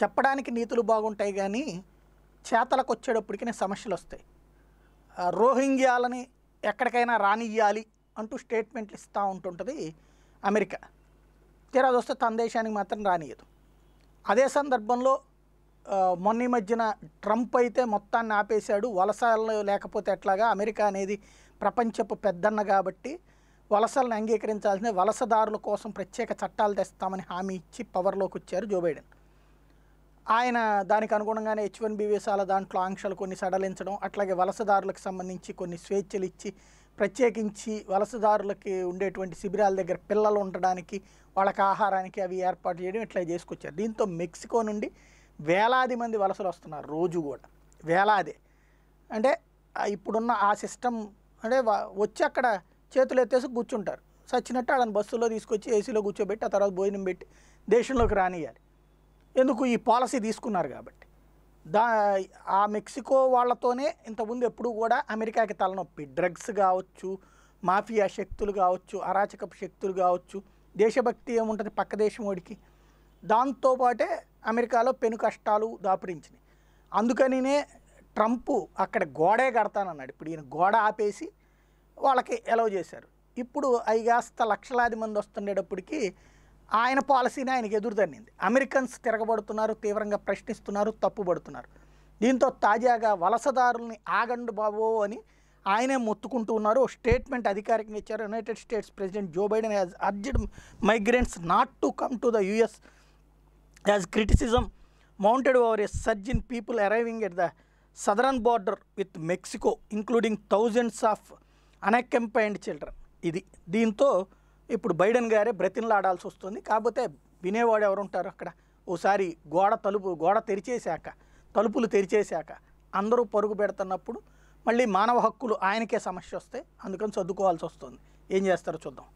చెప్పడానికి నీతులు బాగుంటాయి కానీ చేతలకు వచ్చేటప్పటికి సమస్యలు వస్తాయి రోహింగ్యాలని ఎక్కడికైనా రానియ్యాలి అంటూ స్టేట్మెంట్లు ఇస్తూ ఉంటుంటుంది అమెరికా తీరా వస్తే తన దేశానికి మాత్రం రానియదు అదే సందర్భంలో మొన్న మధ్యన ట్రంప్ అయితే మొత్తాన్ని ఆపేశాడు వలసలు లేకపోతే ఎట్లాగా అమెరికా అనేది ప్రపంచపు పెద్దన్న కాబట్టి వలసలను అంగీకరించాల్సిన వలసదారుల కోసం ప్రత్యేక చట్టాలు తెస్తామని హామీ ఇచ్చి పవర్లోకి వచ్చారు జో బైడెన్ ఆయన దానికి అనుగుణంగానే హెచ్ వన్ బి వీసాల దాంట్లో ఆంక్షలు కొన్ని సడలించడం అట్లాగే వలసదారులకు సంబంధించి కొన్ని స్వేచ్ఛలు ఇచ్చి ప్రత్యేకించి వలసదారులకి ఉండేటువంటి శిబిరాల దగ్గర పిల్లలు ఉండడానికి వాళ్ళకి ఆహారానికి అవి ఏర్పాటు చేయడం ఇట్లా చేసుకొచ్చారు దీంతో మెక్సికో నుండి వేలాది మంది వలసలు వస్తున్నారు రోజు కూడా వేలాది అంటే ఇప్పుడున్న ఆ సిస్టమ్ అంటే వచ్చి అక్కడ చేతులు ఎత్తేసి కూర్చుంటారు సచ్చినట్టు వాళ్ళని బస్సులో తీసుకొచ్చి ఏసీలో కూర్చోబెట్టి ఆ తర్వాత భోజనం పెట్టి దేశంలోకి రానియాలి ఎందుకు ఈ పాలసీ తీసుకున్నారు కాబట్టి దా ఆ మెక్సికో వాళ్ళతోనే ఇంతకుముందు ఎప్పుడు కూడా అమెరికాకి తలనొప్పి డ్రగ్స్ కావచ్చు మాఫియా శక్తులు కావచ్చు అరాచకపు శక్తులు కావచ్చు దేశభక్తి ఏముంటుంది పక్క దేశం ఓడికి దాంతోపాటే అమెరికాలో పెను కష్టాలు దాపురించినాయి అందుకనినే ట్రంప్ అక్కడ గోడే కడతానన్నాడు ఇప్పుడు ఈయన గోడ ఆపేసి వాళ్ళకి ఎలవ్ చేశారు ఇప్పుడు ఐగాస్త లక్షలాది మంది వస్తుండేటప్పటికి ఆయన పాలసీని ఆయనకు ఎదురుదన్నింది అమెరికన్స్ తిరగబడుతున్నారు తీవ్రంగా ప్రశ్నిస్తున్నారు తప్పుబడుతున్నారు దీంతో తాజాగా వలసదారుల్ని ఆగండు బాబు అని ఆయనే మొత్తుకుంటూ ఉన్నారు స్టేట్మెంట్ అధికారికంగా ఇచ్చారు United States president Joe Biden as urged migrants not to come to the US as criticism mounted over as surge in people arriving at the southern border with Mexico including thousands of unaccompanied children ఇది దీంతో ఇప్పుడు Biden గారే ఆడాల్సి వస్తుంది కాకపోతే వినేవాడు ఉంటారు అక్కడ ఓసారి గోడ తలుపు గోడ తెరిచేశాక తలుపులు తెరిచేశాక అందరూ పరుగు పెడుతున్నప్పుడు మళ్ళీ మానవ హక్కులు ఆయనకే సమస్య వస్తే అందుకని చదువుకోవాల్సి వస్తుంది ఏం చేస్తారో చూద్దాం